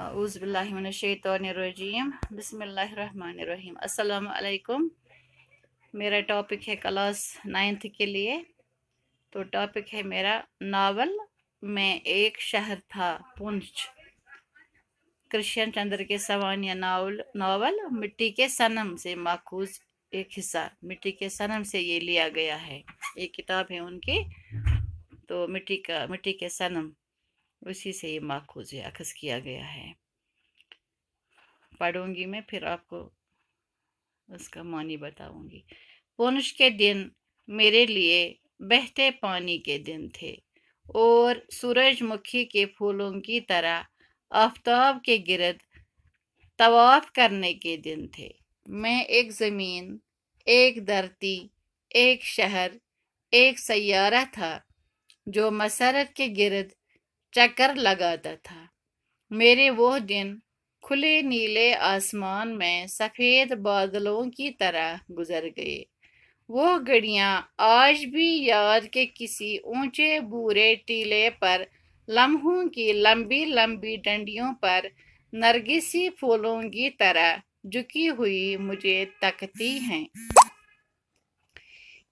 उज़बिल्लिमिनशैतरजीम बसमीम असलकुम मेरा टॉपिक है क्लास नाइन्थ के लिए तो टॉपिक है मेरा नावल में एक शहर था पुंछ कृष्ण चंद्र के सवानिया नावल नावल मिट्टी के सनम से माखूज एक हिस्सा मिट्टी के सनम से ये लिया गया है एक किताब है उनकी तो मिट्टी का मिट्टी के सनम उसी से ये माखूज अखस किया गया है पढ़ूंगी मैं फिर आपको उसका मानी बताऊंगी पुनश के दिन मेरे लिए बहते पानी के दिन थे और सूरजमुखी के फूलों की तरह आफ्ताब के गिरद तवाफ करने के दिन थे मैं एक ज़मीन एक धरती एक शहर एक सैारा था जो मसरत के गिरद चक्कर लगाता था मेरे वो दिन खुले नीले आसमान में सफ़ेद बादलों की तरह गुजर गए वो घड़ियाँ आज भी याद के किसी ऊंचे बूरे टीले पर लम्हों की लंबी लंबी डंडियों पर नरगिसी फूलों की तरह झुकी हुई मुझे तकती हैं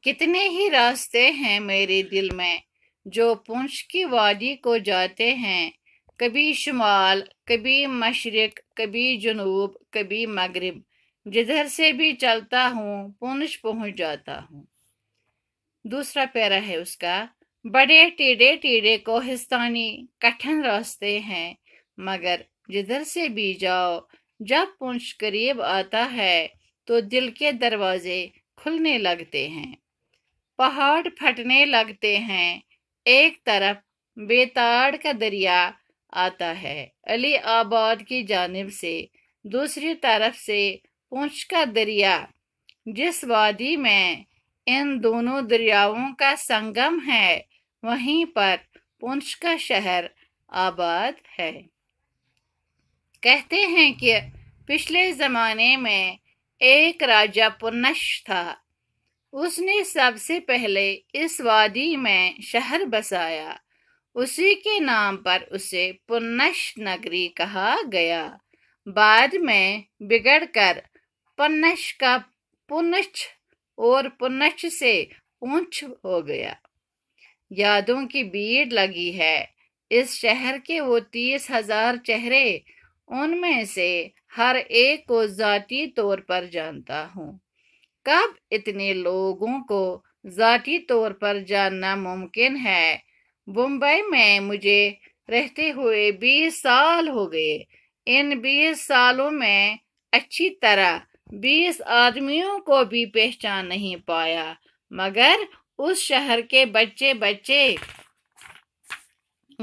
कितने ही रास्ते हैं मेरे दिल में जो पुंछ की वादी को जाते हैं कभी शुमाल कभी मशरक कभी जनूब कभी मगरब जिधर से भी चलता हूँ पुंछ पहुँच जाता हूँ दूसरा पैरा है उसका बड़े टीढ़े टीढ़े कोहिस्तानी कठिन रास्ते हैं मगर जिधर से भी जाओ जब पुंछ करीब आता है तो दिल के दरवाजे खुलने लगते हैं पहाड़ फटने लगते हैं एक तरफ बेताड़ का दरिया आता है अली आबाद की जानब से दूसरी तरफ से पूछ का दरिया जिस वादी में इन दोनों दरियाओं का संगम है वहीं पर पुंछ का शहर आबाद है कहते हैं कि पिछले ज़माने में एक राजा पुनश था उसने सबसे पहले इस वादी में शहर बसाया उसी के नाम पर उसे पुनश नगरी कहा गया बाद में बिगड़कर पुनश का पुनश और पुनश से ऊंच हो गया यादों की भीड़ लगी है इस शहर के वो तीस हजार चेहरे उनमें से हर एक को ज़ाती तौर पर जानता हूँ कब इतने लोगों को ज़ाती तौर पर जानना मुमकिन है मुंबई में मुझे रहते हुए बीस साल हो गए इन बीस सालों में अच्छी तरह बीस आदमियों को भी पहचान नहीं पाया मगर उस शहर के बच्चे बच्चे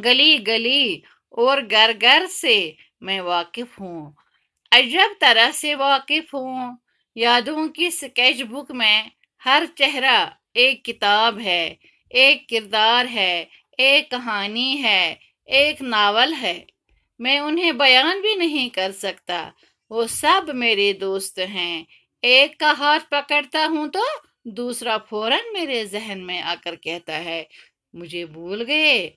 गली गली और घर घर से मैं वाकिफ हूँ अजब तरह से वाकिफ हूँ यादों की स्केच बुक में हर चेहरा एक किताब है एक किरदार है एक कहानी है एक नावल है मैं उन्हें बयान भी नहीं कर सकता वो सब मेरे दोस्त हैं एक का हाथ पकड़ता हूँ तो दूसरा फौरन मेरे जहन में आकर कहता है मुझे भूल गए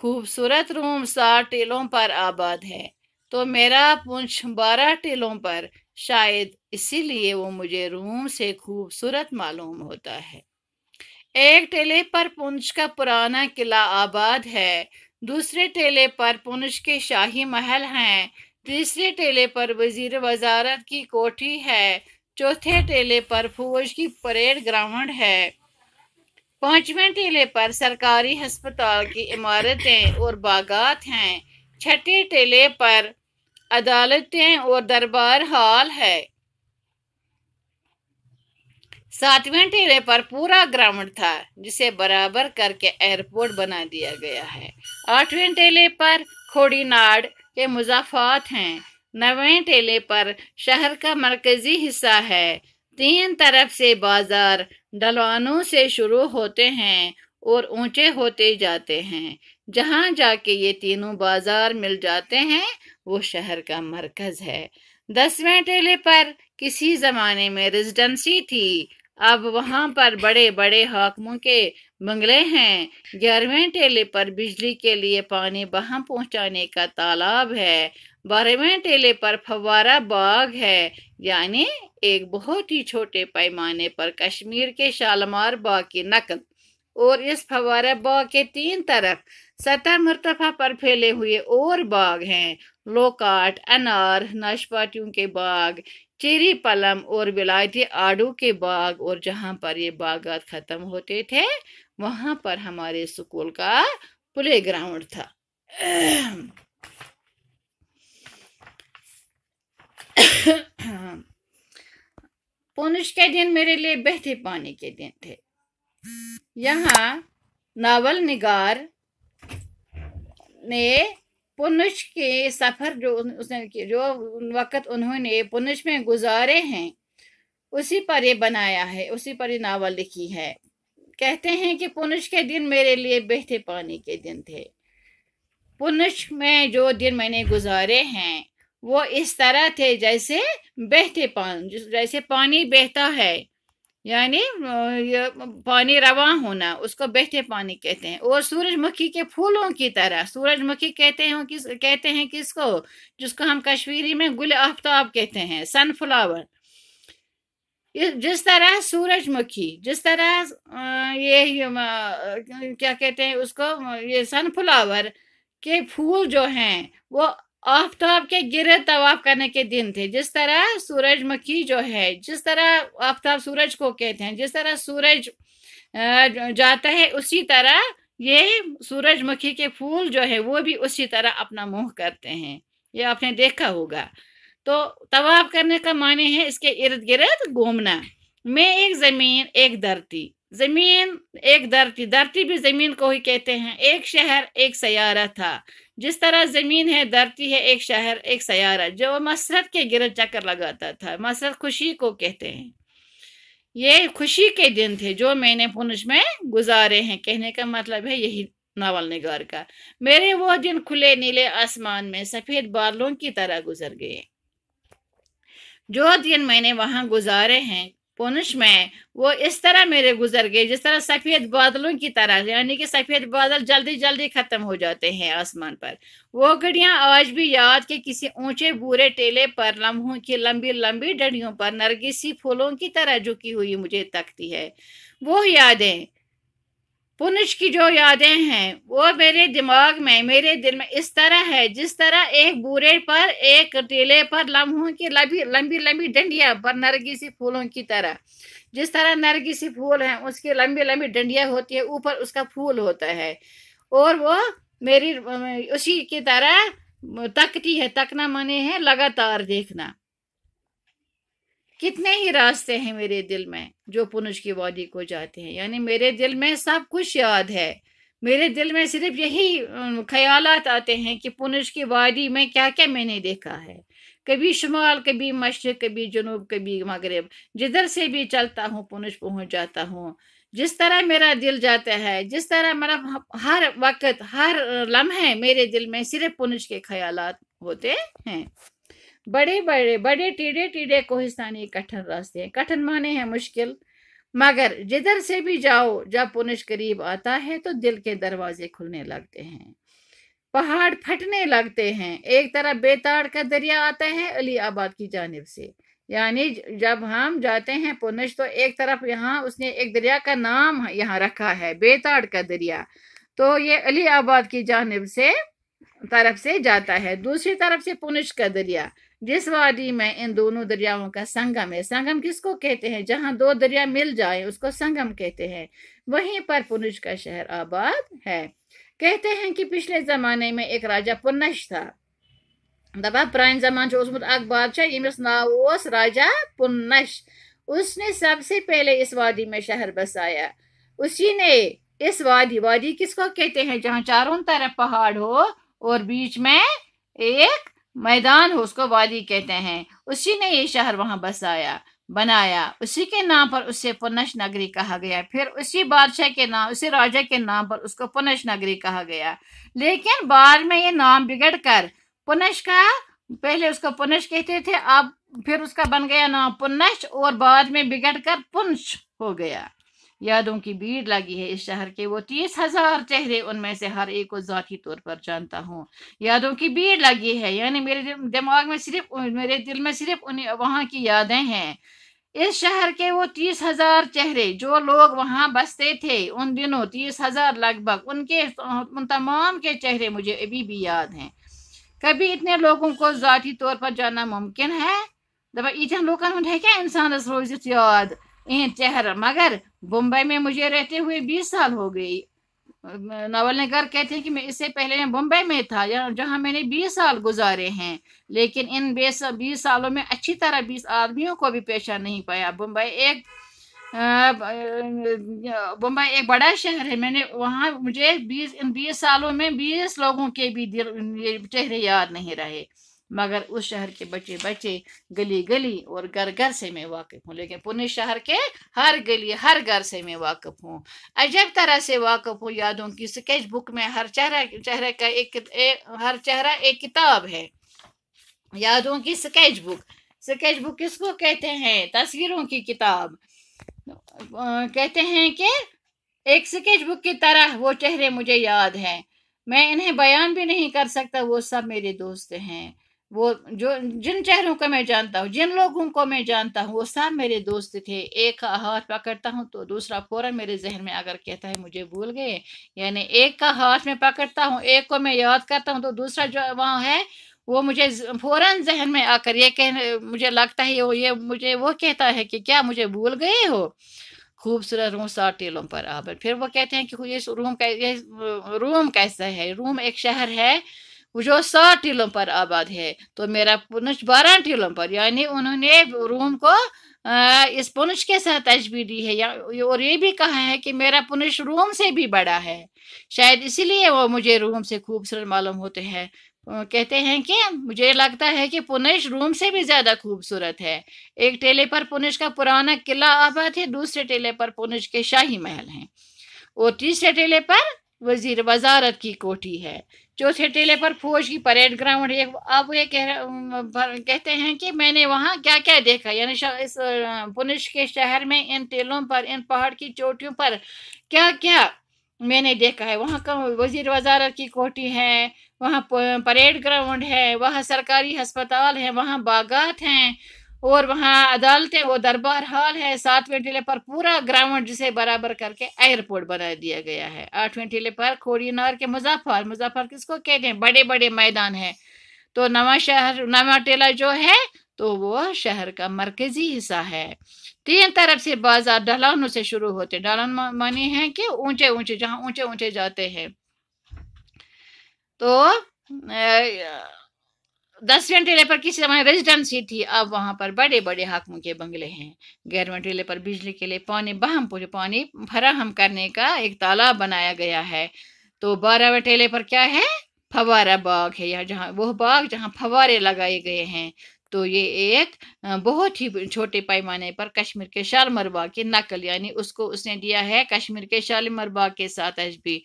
खूबसूरत रूम सात टीलों पर आबाद है तो मेरा पुंछ बारह टीलों पर शायद इसीलिए वो मुझे रूम से खूबसूरत मालूम होता है एक टेले पर पुंछ का पुराना किला आबाद है दूसरे टेले पर पुंछ के शाही महल हैं तीसरे टेले पर वजीर वजारत की कोठी है चौथे टेले पर फौज की परेड ग्राउंड है पांचवें टेले पर सरकारी अस्पताल की इमारतें और बागात हैं छठे टेले पर अदालतें और दरबार हाल है सातवें टेरे पर पूरा ग्राउंड था जिसे बराबर करके एयरपोर्ट बना दिया गया है आठवें टेले पर खोड़ी नाड के मुजाफात हैं नवें टेले पर शहर का मरकजी हिस्सा है तीन तरफ से बाजार डलवानों से शुरू होते हैं और ऊंचे होते जाते हैं जहाँ जाके ये तीनों बाजार मिल जाते हैं वो शहर का मरकज है दसवें टेले पर किसी ज़माने में रेजिडेंसी थी अब वहाँ पर बड़े बड़े हाकमों के बंगले हैं ग्यारहवें टेले पर बिजली के लिए पानी वहाँ पहुँचाने का तालाब है बारहवें टेले पर फवारा बाग है यानी एक बहुत ही छोटे पैमाने पर कश्मीर के शालमार बाग की नकल और इस फवारे बाग के तीन तरफ सतह मरतफा पर फैले हुए और बाग हैं लोकाट अनार नाशपातियों के बाग चेरी पलम और विलायती आड़ू के बाग और जहाँ पर ये बागात ख़त्म होते थे वहाँ पर हमारे स्कूल का प्ले ग्राउंड था पुनिश के दिन मेरे लिए बेहतर पानी के दिन थे यहाँ नावल निगार ने पुनुष के सफ़र जो उसने जो वक़्त उन्होंने पुनुष में गुजारे हैं उसी पर ये बनाया है उसी पर ये नावल लिखी है कहते हैं कि पुनुष के दिन मेरे लिए बहते पानी के दिन थे पुनुष में जो दिन मैंने गुजारे हैं वो इस तरह थे जैसे बहते पानी जैसे पानी बहता है यानी पानी रवा होना उसको बहते पानी कहते हैं और सूरजमुखी के फूलों की तरह सूरजमुखी कहते हैं किस कहते हैं किसको जिसको हम कश्मीरी में गुल आफ्ताब कहते हैं सनफ्लावर जिस तरह सूरजमुखी जिस तरह ये क्या कहते हैं उसको ये सनफ्लावर के फूल जो हैं वो आफ्ताब तो के गिरे तवाफ करने के दिन थे जिस तरह सूरजमुखी जो है जिस तरह आफ्ताब तो सूरज को कहते हैं जिस तरह सूरज जाता है उसी तरह ये सूरजमुखी के फूल जो है वो भी उसी तरह अपना मुंह करते हैं ये आपने देखा होगा तो तवाफ करने का माने है इसके इर्द गिर्द घूमना मैं एक ज़मीन एक धरती जमीन एक धरती धरती भी जमीन को ही कहते हैं एक शहर एक सयारा था जिस तरह जमीन है धरती है एक शहर एक सयारा जो मसरत के गिरद चक्कर लगाता था मसरत खुशी को कहते हैं ये खुशी के दिन थे जो मैंने पुनश में गुजारे हैं कहने का मतलब है यही नावल निगार का मेरे वो दिन खुले नीले आसमान में सफेद बादलों की तरह गुजर गए जो दिन मैंने वहां गुजारे हैं पुनश में वो इस तरह मेरे गुजर गए जिस तरह सफ़ेद बादलों की तरह यानी कि सफ़ेद बादल जल्दी जल्दी ख़त्म हो जाते हैं आसमान पर वो घड़ियां आज भी याद के किसी ऊंचे बूरे टेले पर लम्हों की लंबी लंबी डड़ियों पर नरगिसी फूलों की तरह झुकी हुई मुझे तकती है वो यादें पुनिश की जो यादें हैं वो मेरे दिमाग में मेरे दिल में इस तरह है जिस तरह एक बूरे पर एक टीले पर लम्हों की लंबी लंबी लंबी डंडिया पर सी फूलों की तरह जिस तरह नरगी सी फूल हैं उसकी लंबी लंबी डंडिया होती है ऊपर उसका फूल होता है और वो मेरी उसी की तरह तकती है तकना माने है लगातार देखना कितने ही रास्ते हैं मेरे दिल में जो पुनुष की बॉडी को जाते हैं यानी मेरे दिल में सब कुछ याद है मेरे दिल में सिर्फ यही ख्याल आते हैं कि पुनुष की वादी में क्या क्या मैंने देखा है कभी शुमाल कभी मशरक कभी जनूब कभी मगरब जिधर से भी चलता हूँ पुनुष पहुँच जाता हूँ जिस तरह मेरा दिल जाता है जिस तरह मेरा हर वक्त हर लम्हे मेरे दिल में सिर्फ पुनुष के ख्याल होते हैं बड़े बड़े बड़े टीढ़े टीढ़े कोहिस्तानी कठिन रास्ते हैं कठिन माने हैं मुश्किल मगर जिधर से भी जाओ जब पुनिश करीब आता है तो दिल के दरवाजे खुलने लगते हैं पहाड़ फटने लगते हैं एक तरफ बेताड़ का दरिया आता है अली आबाद की जानब से यानी जब हम जाते हैं पुनिश तो एक तरफ यहाँ उसने एक दरिया का नाम यहाँ रखा है बेताड़ का दरिया तो ये अली आबाद की जानब से तरफ से जाता है दूसरी तरफ से पुनिश का दरिया जिस वादी में इन दोनों दरियाओं का संगम है संगम किसको कहते हैं जहाँ दो दरिया मिल जाए उसको संगम कहते हैं वहीं पर पुनज का शहर आबाद है कहते हैं कि पिछले जमाने में एक राजा पुनश था दबा प्राण जमान अख बादशाह यमिस नाव राजा पुनश उसने सबसे पहले इस वादी में शहर बसाया उसी ने इस वादी वादी किसको कहते हैं जहाँ चारों तरफ पहाड़ हो और बीच में एक मैदान हो उसको वादी कहते हैं उसी ने ये शहर वहां बसाया बनाया उसी के नाम पर उसे पुनश नगरी कहा गया फिर उसी बादशाह के नाम उसी राजा के नाम पर उसको पुनश नगरी कहा गया लेकिन बाद में ये नाम बिगड़ कर पुनश का पहले उसको पुनश कहते थे अब फिर उसका बन गया नाम पुनश और बाद में बिगड़ कर पुंश हो गया यादों की भीड़ लगी है इस शहर के वो तीस हजार चेहरे उनमें से हर एक को ज़ाती तौर पर जानता हूँ यादों की भीड़ लगी है यानी मेरे दिमाग में सिर्फ मेरे दिल में सिर्फ उन्हें वहाँ की यादें हैं इस शहर के वो तीस हजार चेहरे जो लोग वहाँ बसते थे उन दिनों तीस हजार लगभग उनके उन तमाम के चेहरे मुझे अभी भी याद हैं कभी इतने लोगों को ज़ाती तौर पर जाना मुमकिन है दबा इतने लोगों है क्या इंसान रोजित याद इन चेहरा मगर बम्बई में मुझे रहते हुए बीस साल हो गई नावल नगर कहते हैं कि मैं इससे पहले मैं बम्बई में था जहाँ मैंने बीस साल गुजारे हैं लेकिन इन बीस बीस सालों में अच्छी तरह बीस आदमियों को भी पेशा नहीं पाया बम्बई एक बम्बई एक बड़ा शहर है मैंने वहाँ मुझे बीस इन बीस सालों में बीस लोगों के भी दिल चेहरे याद नहीं रहे मगर उस शहर के बच्चे बच्चे गली गली और घर घर से मैं वाकिफ़ हूँ लेकिन पुणे शहर के हर गली हर घर से मैं वाकिफ़ हूँ अजब तरह से वाकिफ़ हूँ यादों की स्केच बुक में हर चेहरा चेहरे का एक, एक हर चेहरा एक किताब है यादों की स्केच बुक स्केच बुक किसको कहते हैं तस्वीरों की किताब कहते हैं कि एक स्केच बुक की तरह वो चेहरे मुझे याद हैं मैं इन्हें बयान भी नहीं कर सकता वो सब मेरे दोस्त हैं वो जो जिन चेहरों को मैं जानता हूँ जिन लोगों को मैं जानता हूँ वो सब मेरे दोस्त थे एक का हाथ पकड़ता हूँ तो दूसरा फ़ौर मेरे जहन में अगर कहता है मुझे भूल गए यानी एक का हाथ में पकड़ता हूँ एक को मैं याद करता हूँ तो दूसरा जो वहाँ है वो मुझे फ़ौर जहन में आकर ये कह मुझे लगता है वो ये मुझे वो कहता है कि क्या मुझे भूल गए हो खूबसूरत रूम सात टीलों पर आबर फिर वो कहते हैं कि ये रूम कै रूम कैसा है रूम एक शहर है जो सौ टीलों पर आबाद है तो मेरा पुनश बारह टीलों पर यानी उन्होंने रूम को इस पुनश के साथ तजबी दी है या और ये भी कहा है कि मेरा पुनश रूम से भी बड़ा है शायद इसीलिए वो मुझे रूम से खूबसूरत मालूम होते हैं कहते हैं कि मुझे लगता है कि पुनिश रूम से भी ज़्यादा खूबसूरत है एक टेले पर पुनिश का पुराना किला आबाद है दूसरे टेले पर पुनिश के शाही महल हैं और तीसरे टेले पर वजीर वजारत की कोठी है चौथे टेले पर फौज की परेड ग्राउंड है अब ये कह कहते हैं कि मैंने वहाँ क्या क्या देखा यानी इस पुनिश के शहर में इन टेलों पर इन पहाड़ की चोटियों पर क्या क्या मैंने देखा है वहाँ का वजीर वजारत की कोठी है वहाँ परेड ग्राउंड है वहाँ सरकारी अस्पताल है वहाँ बागात हैं और वहाँ अदालतें वो दरबार हॉल है सातवें टीले पर पूरा ग्राउंड जिसे बराबर करके एयरपोर्ट बना दिया गया है आठवें टीले पर खोड़ीनार के मुजफ्फर मुजफ्फर किसको कहते हैं बड़े बड़े मैदान है तो नवा शहर नवा टीला जो है तो वो शहर का मरकजी हिस्सा है तीन तरफ से बाजार ढलानों से शुरू होते ढलान माने हैं कि ऊंचे ऊंचे जहाँ ऊंचे ऊंचे जाते हैं तो दसवें टेले पर किसी समय रेजिडेंसी थी अब वहाँ पर बड़े बड़े हाकमों के बंगले हैं ग्यारहवें टेले पर बिजली के लिए पानी बहम पानी फराहम करने का एक तालाब बनाया गया है तो बारहवें टेले पर क्या है फवारा बाग है या जहाँ वह बाग जहाँ फवारे लगाए गए हैं तो ये एक बहुत ही छोटे पैमाने पर कश्मीर के शालमर बाग की नकल यानी उसको उसने दिया है कश्मीर के शालमर बाग के साथ अजबी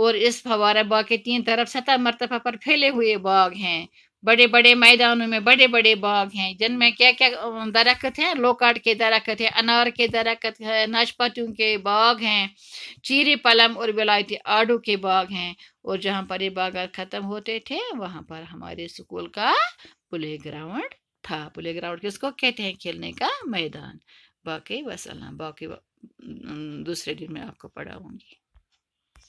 और इस फवारा बाग के तीन तरफ सतह मरतफा पर फैले हुए बाग हैं बड़े बड़े मैदानों में बड़े बड़े बाग हैं जिनमें क्या क्या दरख्त हैं लोकाट के दरख्त हैं अनार के दरख्त हैं नाशपातियों के बाग हैं चीरे पलम और विलायती आड़ू के बाग हैं और जहाँ पर ये बाग ख़त्म होते थे वहाँ पर हमारे स्कूल का प्ले ग्राउंड था प्ले ग्राउंड किसको कहते हैं खेलने का मैदान बाकी वसलम बाकी दूसरे दिन मैं आपको पढ़ाऊँगी